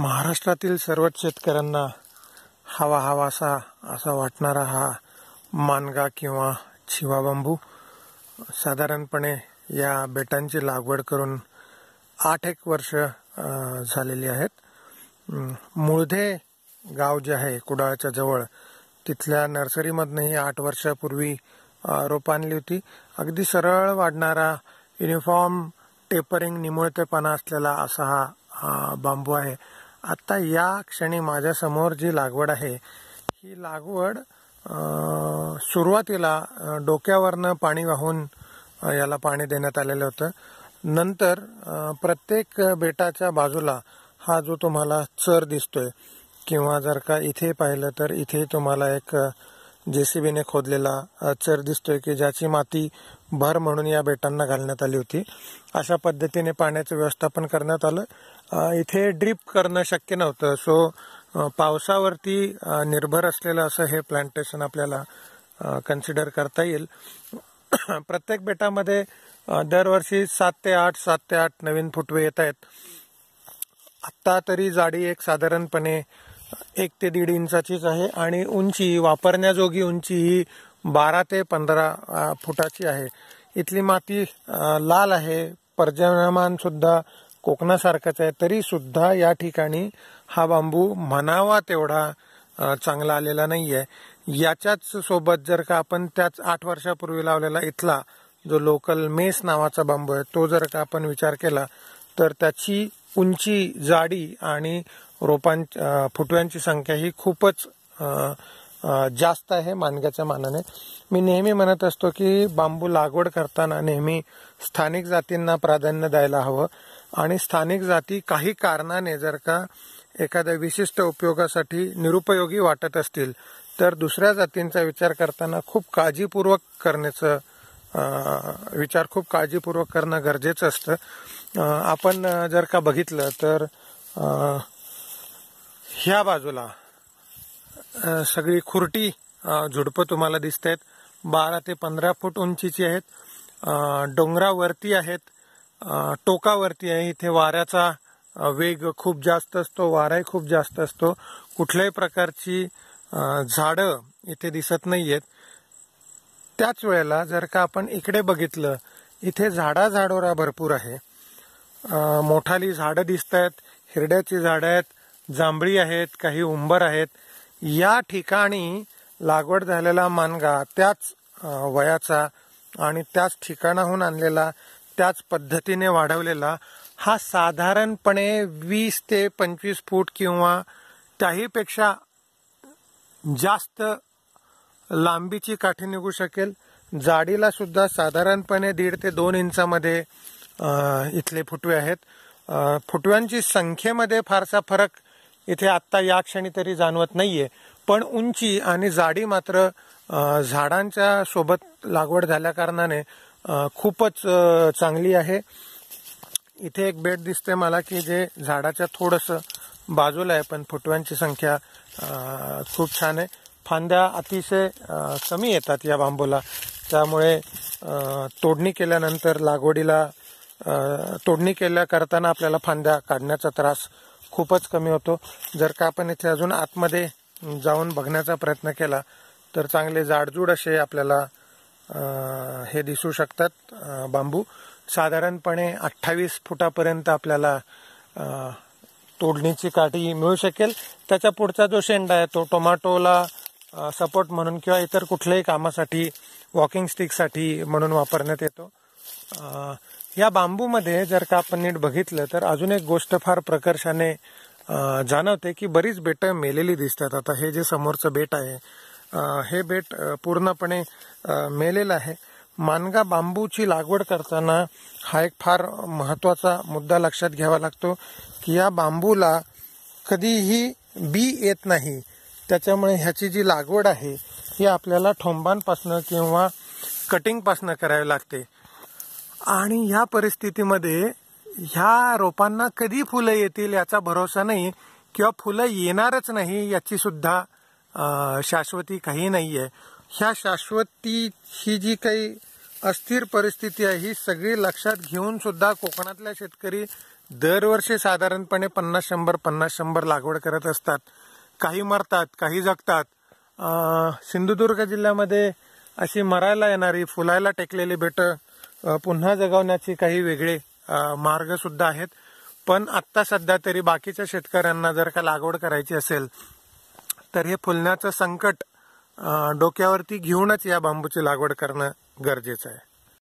महाराष्ट्रातील सर्वच शेतकऱ्यांना हवा हवासा असा वाटणारा हा मानगा किंवा शिवा बांबू साधारणपणे या बेटांची लागवड करून आठ एक वर्ष झालेली आहेत मुळधे गाव जे आहे कुडाळच्या जवळ तिथल्या नर्सरीमधनंही आठ वर्षापूर्वी रोप आणली होती अगदी सरळ वाढणारा युनिफॉर्म टेपरिंग निमुळतेपणा असलेला असा हा बांबू आहे आत्ता या क्षणी माझ्यासमोर जी लागवड आहे ही लागवड सुरुवातीला डोक्यावरनं पाणी वाहून याला पाणी देण्यात आलेलं होतं नंतर प्रत्येक बेटाच्या बाजूला हा जो तुम्हाला चर दिसतोय किंवा जर का इथे पाहिलं तर इथे तुम्हाला एक जेसीबीने खोदलेला चर दिसतोय की ज्याची माती भर म्हणून या बेटांना घालण्यात आली होती अशा पद्धतीने पाण्याचं व्यवस्थापन करण्यात आलं इथे ड्रीप करणं शक्य नव्हतं सो पावसावरती निर्भर असलेलं असं हे प्लांटेशन आपल्याला कन्सिडर करता येईल प्रत्येक बेटामध्ये दरवर्षी सात ते आठ सात ते आठ नवीन फुटवे येत आहेत आत्ता तरी जाडी एक साधारणपणे एक ते दीड इंचाचीच आहे आणि उंची वापरण्याजोगी उंची ही बारा ते पंधरा फुटाची आहे इथली माती लाल आहे पर्जनमान सुद्धा कोकणासारखंच आहे तरी सुद्धा या ठिकाणी हा बांबू म्हणावा तेवढा चांगला आलेला नाही आहे याच्याच सोबत जर का आपण त्याच आठ वर्षापूर्वी लावलेला इथला जो लोकल मेस नावाचा बांबू आहे तो जर का आपण विचार केला तर त्याची उंची जाडी आणि रोपां फुटव्यांची संख्या ही खूपच जास्त आहे मानग्याच्या मानाने मी नेहमी म्हणत असतो की बांबू लागवड करताना नेहमी स्थानिक जातींना प्राधान्य द्यायला हवं आणि स्थानिक जाती काही कारणाने जर का एखाद्या विशिष्ट उपयोगासाठी निरुपयोगी वाटत असतील तर दुसऱ्या जातींचा विचार करताना खूप काळजीपूर्वक करण्याचं विचार खूप काळजीपूर्वक करणं गरजेचं असतं आपण जर का बघितलं तर ह्या बाजूला सगळी खुर्टी झुडपं तुम्हाला दिसत आहेत बारा ते पंधरा फूट उंचीची आहेत डोंगरावरती आहेत टोकावरती आहे इथे वाऱ्याचा वेग खूप जास्त असतो वाराही खूप जास्त असतो कुठल्याही प्रकारची झाडं इथे दिसत नाही आहेत त्याच वेळेला जर का आपण इकडे बघितलं इथे झाडा झाडोरा भरपूर आहे मोठाली झाडं दिसत आहेत हिरड्याची झाडं आहेत जांभळी आहेत काही उंबर आहेत या ठिकाणी लागवड झालेला मानगा त्याच वयाचा आणि त्याच ठिकाणाहून आणलेला त्याच पद्धतीने वाढवलेला हा साधारणपणे वीस ते पंचवीस फूट किंवा त्याहीपेक्षा जास्त लांबीची काठी निघू शकेल जाडीला सुद्धा साधारणपणे दीड ते दोन इंचामध्ये इथले फुटवे आहेत फुटव्यांची संख्येमध्ये फारसा फरक इथे आत्ता या क्षणी तरी जाणवत नाहीये पण उंची आणि जाडी मात्र झाडांच्या सोबत लागवड झाल्या कारणाने खूपच चांगली आहे इथे एक बेड दिसते मला की जे झाडाच्या थोडंसं बाजूला आहे पण फुटव्यांची संख्या खूप छान आहे फांद्या अतिशय कमी येतात या बांबूला त्यामुळे तोडणी केल्यानंतर लागवडीला तोडणी केल्या करताना आपल्याला फांद्या काढण्याचा त्रास खूपच कमी होतो जर का आपण इथे अजून आतमध्ये जाऊन बघण्याचा प्रयत्न केला तर चांगले जाडजूड असे आपल्याला हे दिसू शकतात बांबू साधारणपणे अठ्ठावीस फुटापर्यंत आपल्याला तोडणीची काठी मिळू शकेल त्याच्या पुढचा जो शेंडा आहे तो टोमॅटोला सपोर्ट म्हणून किंवा इतर कुठल्याही कामासाठी वॉकिंग स्टिकसाठी म्हणून वापरण्यात येतो या बांबूमध्ये जर का आपण नीट बघितलं तर अजून एक गोष्ट फार प्रकर्षाने जाणवते की बरीच बेटं मेलेली दिसतात आता हे जे समोरचं बेट आहे हे बेट पूर्णपणे मेलेलं आहे मानगा बांबूची लागवड करताना हा एक फार महत्त्वाचा मुद्दा लक्षात घ्यावा लागतो की या बांबूला कधीही बी येत नाही त्याच्यामुळे ह्याची जी लागवड आहे ही आपल्याला ठोंबांपासनं किंवा कटिंगपासनं करावी लागते आणि ह्या परिस्थितीमध्ये ह्या रोपांना कधी फुलं येतील याचा भरोसा नाही किंवा फुलं येणारच नाही याची सुद्धा शाश्वती काही नाही आहे ह्या शाश्वती ही जी काही अस्थिर परिस्थिती आहे ही सगळी लक्षात घेऊन सुद्धा कोकणातल्या शेतकरी दरवर्षी साधारणपणे पन्नास शंभर पन्नास शंभर लागवड करत असतात काही मरतात काही जगतात सिंधुदुर्ग जिल्ह्यामध्ये अशी मरायला येणारी फुलायला टेकलेली बेटं पुन्हा जगवण्याची काही वेगळे मार्गसुद्धा आहेत पण आत्ता सध्या तरी बाकीच्या शेतकऱ्यांना जर का लागवड करायची असेल तर हे फुलण्याचं संकट डोक्यावरती घेऊनच या बांबूची लागवड करणं गरजेचं आहे